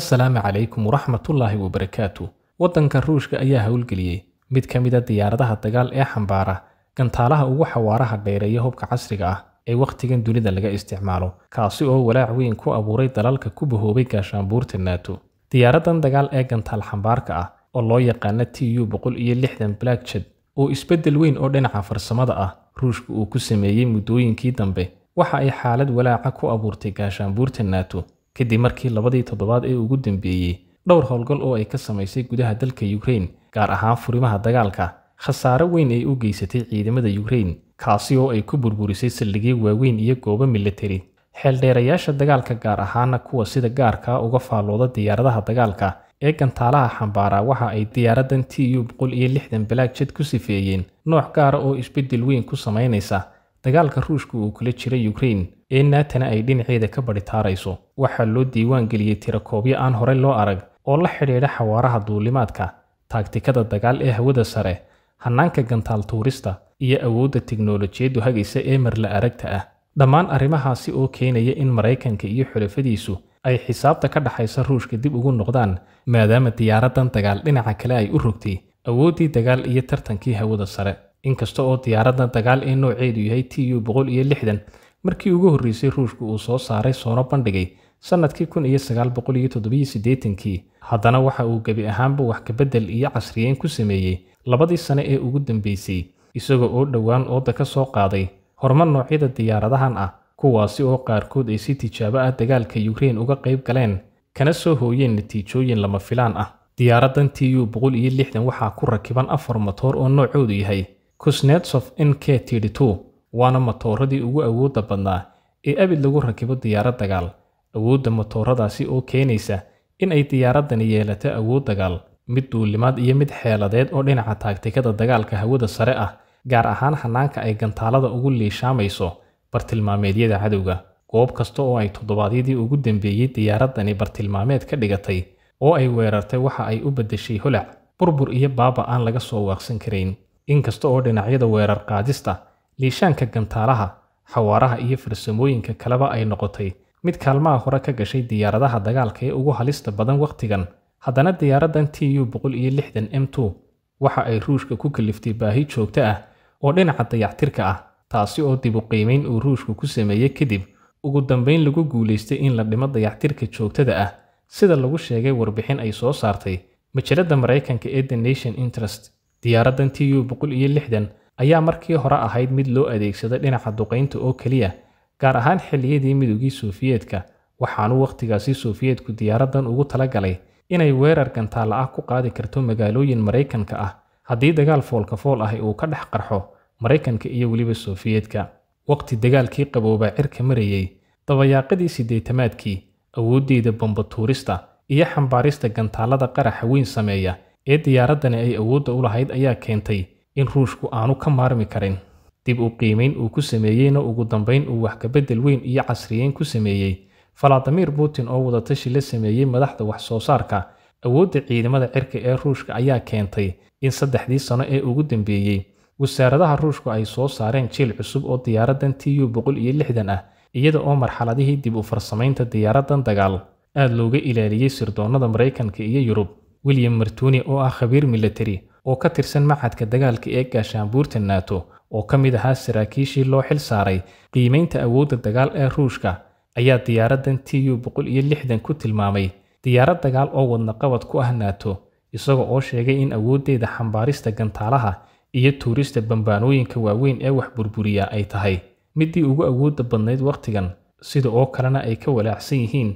assalaamu calaykum waraxmatullaahi wabarakaatu waddanka ruushka ayaa howlgeliyey mid ka mida ah diyaaradaha dagaal ee xambaara gantaalaha ugu xawaaraha dheereeya hubka casriga ah ee wakhtigan dunida laga isticmaalo kaasi oo walaac weyn ku abuuray dalalka ku bahoobay gaashaanbuurta naato diyaaraddan dagaal ee gantaal xambaarka ah oo loo yaqaana t u boqol iyo lixdan blackjed oo isbeddel weyn oo dhinaca farsamada ah ruushka uu ku sameeyey muddooyinkii dambe waxa ay xaalad walaaca ku abuurtay gaashaanbuurta naato kadib markii labadii toddobaad ee ugu dambeeyey dhowr howlgal oo ay ka samaysay gudaha dalka yukrain gaar ahaan furimaha dagaalka khasaare weyn ay u geysatay ciidamada yukrain kaasi oo ay ku burburisay saldhigyo waaweyn iyo goobo militari xeeldheerayaasha dagaalka gaar ahaana kuwa sida gaarkaa uga faallooda diyaaradaha dagaalka ee gantaalaha xambaara waxa ay diyaaraddan t u boqol iyo lixdan balaag jad ku sifeeyeen nooc gaara ah oo isbeddel weyn ku samaynaysa dagaalka ruushka uu kula jiray ukrain ee naatana ay dhinaceeda ka badhitaarayso waxaa loo diiwaan geliyey tirakoobyo aan horey loo arag oo la xidhiidha xawaaraha duulimaadka taagtikada dagaal ee hawada sare hanaanka gantaal tuurista iyo awoodda tiknolojiyaddu hagaysa ee marla aragta ah dhammaan arrimahaasi oo keenaya in maraykanka iyo xulafadiisu ay xisaabta ka dhaxaysa ruushka dib ugu noqdaan maadaama diyaaraddan dagaal dhinaca kale ay u rogtay awooddii dagaal iyo tartankii hawada sare inkasta oo diyaaradda dagaal ee nooceedu yahay t u boqol iyo lixdan markii ugu horreysay ruushku uu soo saaray soona bandhigay sannadkii kun iyo sagaal boqol iyo toddobiyo siddeetankii haddana waxa uu gebi ahaanba wax kabeddel iyo casriyeyn ku sameeyey labadii sane ee ugu dambeysay isaga oo dhowaan ooda ka soo qaaday horumar noocyada diyaaradahan ah kuwaasi oo qaarkood ay si tijaabo ah dagaalka yukrein uga qayb galeen kana soo hooyeen natiijooyin lama filaan ah diyaaraddan t u boqol iyo lixdan waxaa ku rakiban afar matoor oo noocoodu yahay n k NK-32 waana matooradii ugu awoodda badnaa ee abid lagu rakibo diyaarad dagaal awoodda matooradaasi oo keenaysa in ay diyaaraddani yeelato awood dagaal mid duulimaad iyo mid xeeladeed oo dhinaca taagtikada dagaalka hawada sare ah gaar ahaan hanaanka ay gantaalada ugu liishaamayso bartilmaameedyada cadowga goob kasta oo ay toddobaadyadii ugu dambeeyey diyaaraddani bartilmaameed ka dhigatay oo ay weerartay waxa ay u beddeshay holac burbur iyo baaba aan laga soo waaqsan karayn inkasta oo dhinacyada weerar qaadista liishaanka gantaalaha xawaaraha iyo farsamooyinka kaleba ay noqotay mid kaalmaha hore ka gashay diyaaradaha dagaalka ee ugu halista badan wakhtigan haddana diyaaraddan tu boqol iyo lixdan m waxa ay ruushka ku kaliftay baahi joogto ah oo dhinaca dayactirka ah taasi oo dib u qiimayn uu ruushku ku sameeyey kadib ugu dambayn lagu guulaystay in la dhimo dayactirka joogtada ah sida lagu sheegay warbixin ay soo saartay majaladda maraykanka ee the nation interest diyaaraddan tu boqol iyo lixdan ayaa markii hore ahayd mid loo adeegsaday dhinaca duqaynta oo keliya gaar ahaan xilliyadii midowgii sofiyeetka waxaanu wakhtigaasi sofiyeetku diyaaraddan ugu talagalay inay weerar gantaalla ah ku qaadi karto magaalooyin maraykanka ah haddii dagaal foolka fool ah uu ka dhex qarxo maraykanka iyo weliba sofiyeetka waqti dagaalkii qabooba cirka marayey dabayaaqadii siddeetamaadkii awooddeeda bombatuurista iyo xambaarista gantaallada qaraxa weyn sameeya ee diyaaraddani ay awoodda u lahayd ayaa keentay in ruushku aanu ka maarmi karin dib u qiimeyn uu ku sameeyeyna ugu dambayn uu wax kabeddel weyn iyo casriyeyn ku sameeyey faladimir putin oo wadatashi la sameeyey madaxda wax soo saarka awoodda ciidamada cirka ee ruushka ayaa keentay in saddexdii sano ee ugu dambeeyey wasaaradaha ruushku ay soo saareen jiil cusub oo diyaaraddan t u boqol iyo lixdan ah iyada oo marxaladihii dib u farsamaynta diyaaraddan dagaal aada looga ilaaliyey sirdoonnada maraykanka iyo yurub william martuuni oo ah khabiir milatari oo ka tirsan macadka dagaalka ee gaashaanbuurta naato oo ka mid ahaa saraakiishii loo xil saaray qiimaynta awoodda dagaal ee ruushka ayaa diyaaraddan t u boqol iyo lixdan ku tilmaamay diyaarad dagaal oo wadna qabad ku ah naato isaga oo sheegay in awooddeeda xambaarista gantaalaha iyo tuurista bambaanooyinka waaweyn ee wax burburiya ay tahay middii ugu awoodda badnayd wakhtigan sida oo kalena ay ka walaacsan yihiin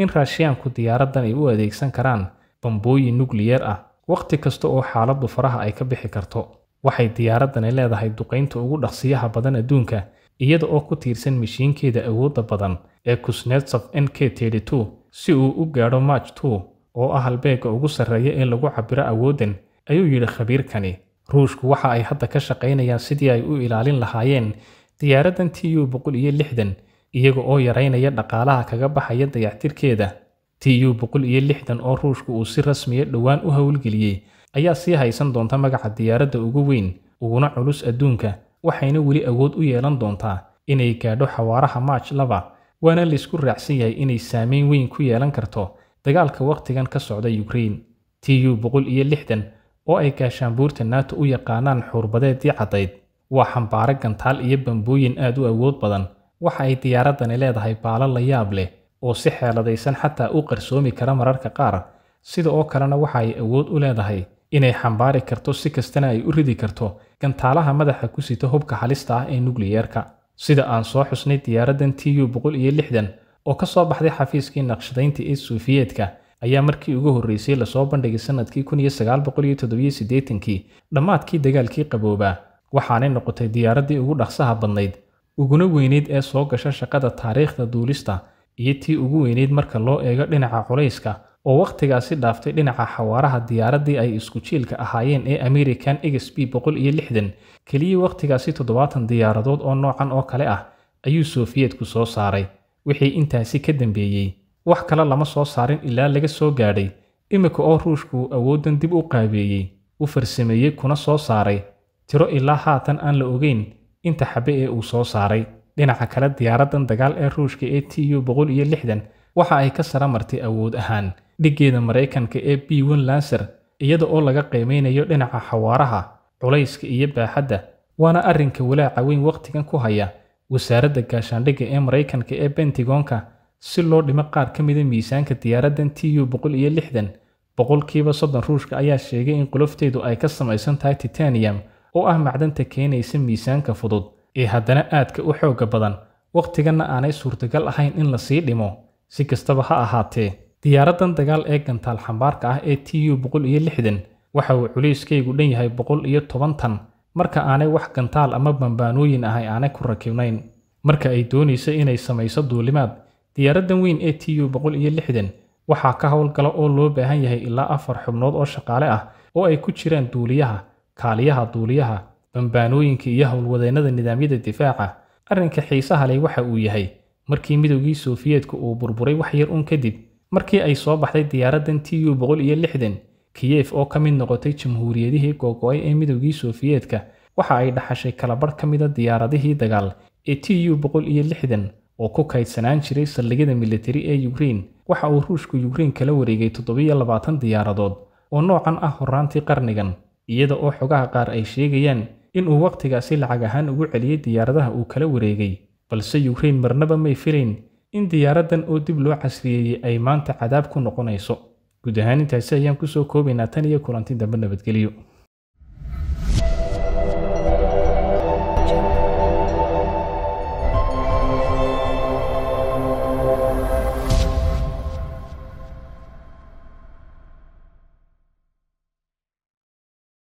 in raashiyaanku diyaaraddan ay u adeegsan karaan bambooyin nukliyeer ah wakhti kasta oo xaaladdu faraha ay ka bixi karto waxay diyaaraddani leedahay duqaynta ugu dhaqsiyaha badan adduunka iyada oo ku tiirsan mishiinkeeda awoodda badan ee kuznetsov n k td2 si uu u gaadho march 2 oo ah halbeega ugu sarreeya in lagu cabiro awooddan ayuu yidhi khabiirkani ruushku waxa ay hadda ka shaqaynayaan sidii ay u ilaalin lahaayeen diyaaraddan tu boqol iyo lixdan iyaga oo yaraynaya dhaqaalaha kaga baxaya dayactirkeeda tu boqol iyo lixdan oo ruushku uu si rasmiya ah dhowaan u howlgeliyey ayaa sii haysan doonta magaca diyaaradda ugu weyn uguna culus adduunka waxayna weli awood u yeelan doontaa inay gaadho xawaaraha maaj laba waana laysku raacsan yahay inay saameyn weyn ku yeelan karto dagaalka wakhtigan ka socda yukrain tu boqol iyo lixdan oo ay gaashaanbuurta naato u yaqaanaan xuurbadeedii caddayd waa xambaare gantaal iyo bambooyin aad u awood badan waxa ay diyaaraddani leedahay baalo la yaab leh oo si xeeladaysan xataa u qarsoomi kara mararka qaar sida oo kalena waxa ay awood u leedahay inay xambaari karto si kastana ay u ridi karto gantaalaha madaxa ku sita hubka halista ah ee nukliyeerka sida aan soo xusnay diyaaraddan tu boqol iyo lixdan oo ka soo baxday xafiiskii naqshadaynta ee suufiyeedka ayaa markii ugu horreysay lasoo bandhigay sannadkii kun iyo sagaal iyo toddobiyo siddeetankii dhammaadkii dagaalkii qaboobaa waxaanay noqotay diyaaraddii ugu dhaqsaha badnayd uguna weyneyd ee soo gasha shaqada taariikhda duulista iyo tii ugu weyneyd marka loo eego dhinaca culayska oo wakhtigaasi dhaaftay dhinaca xawaaraha diyaaraddii ay isku jiilka ahaayeen ee american x b boqol iyo lixdan keliya wakhtigaasi toddobaatan diyaaradood oo noocan oo kale ah ayuu soofiyeedku soo saaray wixii intaasi ka dambeeyey wax kale lama soo saarin ilaa laga soo gaadhay iminka oo ruushku awooddan dib u qaabeeyey u farsameeyey kuna soo saaray tiro ilaa haatan aan la ogeyn inta xabe ee uu soo saaray dhinaca kale diyaaraddan dagaal ee ruushka ee t u boqol iyo lixdan waxa ay ka saramartay awood ahaan dhiggeeda maraykanka ee b wan lanser iyada oo laga qiimeynayo dhinaca xawaaraha culayska iyo baaxadda waana arrinka walaaca weyn wakhtigan ku haya wasaaradda gaashaandhigga ee maraykanka ee bentigonka si loo dhimo qaar ka mida miisaanka diyaaraddan t u boqol iyo lixdan boqolkiiba soddon ruushka ayaa sheegay in qolofteedu ay ka samaysan tahay titanium oo ah macdanta keenaysa miisaanka fudud ee haddana aadka u xoogga badan wakhtiganna aanay suurtagal ahayn in la sii dhimo si kastaba ha ahaatee diyaaraddan dagaal ee gantaal xambaarka ah ee t u boqol iyo lixdan waxa uu culayskaygu dhan yahay boqol iyo tobantan marka aanay wax gantaal ama bambaanooyin ahay aanay ku rakibnayn marka ay doonaysa inay samayso duulimaad diyaaraddan weyn ee t u boqol iyo lixdan waxaa ka howlgala oo loo baahan yahay ilaa afar xubnood oo shaqaale ah oo ay ku jiraan duuliyaha kaaliyaha duuliyaha bambaanooyinka iyo howlwadeennada nidaamyada difaaca arrinka xiisaha leh waxa uu yahay markii midowgii sofiyeetku uu burburay wax yar uun kadib markii ay soo baxday diyaaraddan t u boqol iyo lixdan kiyef oo ka mid noqotay jamhuuriyadihii googo-ay ee midowgii sofiyeetka waxa ay dhaxashay kalabar ka mida diyaaradihii dagaal ee t u boqol iyo lixdan oo ku kaydsanaan jiray saldhigyada militari ee yukrein waxa uu ruushku yukrein kala wareegay toddobiyo labaatan diyaaradood oo noocan ah horraantii qarnigan iyada oo xogaha qaar ay sheegayaan inuu wakhtigaasi lacag ahaan ugu celiyey diyaaradaha uu kala wareegay balse yukrain marnaba may filayn in diyaaraddan oo dib loo casriyeeyey ay maanta cadaab ku noqonayso guud ahaan intaasi ayaan kusoo koobaynaa tan iyo kulanti dambe nabadgelyo